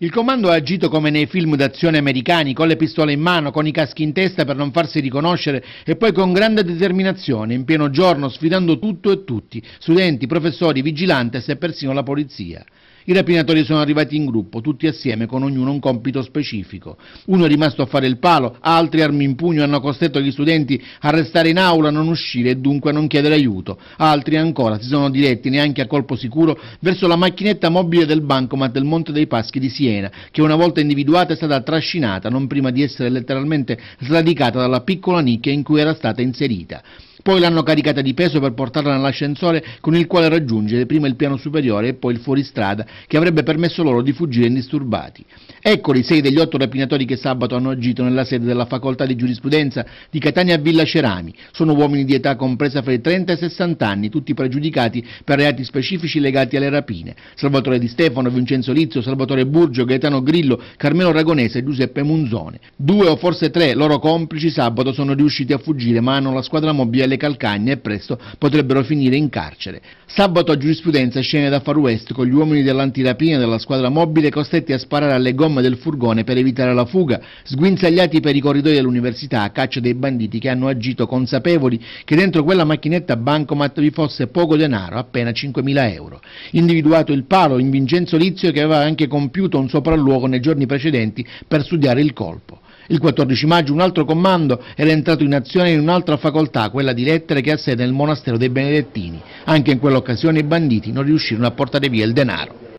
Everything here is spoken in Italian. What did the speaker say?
Il comando ha agito come nei film d'azione americani, con le pistole in mano, con i caschi in testa per non farsi riconoscere e poi con grande determinazione, in pieno giorno, sfidando tutto e tutti, studenti, professori, vigilantes e persino la polizia. I rapinatori sono arrivati in gruppo, tutti assieme, con ognuno un compito specifico. Uno è rimasto a fare il palo, altri armi in pugno hanno costretto gli studenti a restare in aula, a non uscire e dunque a non chiedere aiuto. Altri ancora si sono diretti, neanche a colpo sicuro, verso la macchinetta mobile del bancomat del Monte dei Paschi di Siena, che una volta individuata è stata trascinata, non prima di essere letteralmente sradicata dalla piccola nicchia in cui era stata inserita. Poi l'hanno caricata di peso per portarla nell'ascensore con il quale raggiungere prima il piano superiore e poi il fuoristrada che avrebbe permesso loro di fuggire indisturbati. Eccoli sei degli otto rapinatori che sabato hanno agito nella sede della facoltà di giurisprudenza di Catania Villa Cerami. Sono uomini di età compresa fra i 30 e i 60 anni, tutti pregiudicati per reati specifici legati alle rapine. Salvatore Di Stefano, Vincenzo Lizio, Salvatore Burgio, Gaetano Grillo, Carmelo Ragonese e Giuseppe Munzone. Due o forse tre loro complici sabato sono riusciti a fuggire ma hanno la squadra mobile calcagna e presto potrebbero finire in carcere. Sabato a giurisprudenza scene da far west con gli uomini dell'antirapina della squadra mobile costretti a sparare alle gomme del furgone per evitare la fuga, sguinzagliati per i corridoi dell'università a caccia dei banditi che hanno agito consapevoli che dentro quella macchinetta bancomat vi fosse poco denaro, appena 5.000 euro. Individuato il palo in Vincenzo Lizio che aveva anche compiuto un sopralluogo nei giorni precedenti per studiare il colpo. Il 14 maggio un altro comando era entrato in azione in un'altra facoltà, quella di lettere che ha sede nel monastero dei Benedettini. Anche in quell'occasione i banditi non riuscirono a portare via il denaro.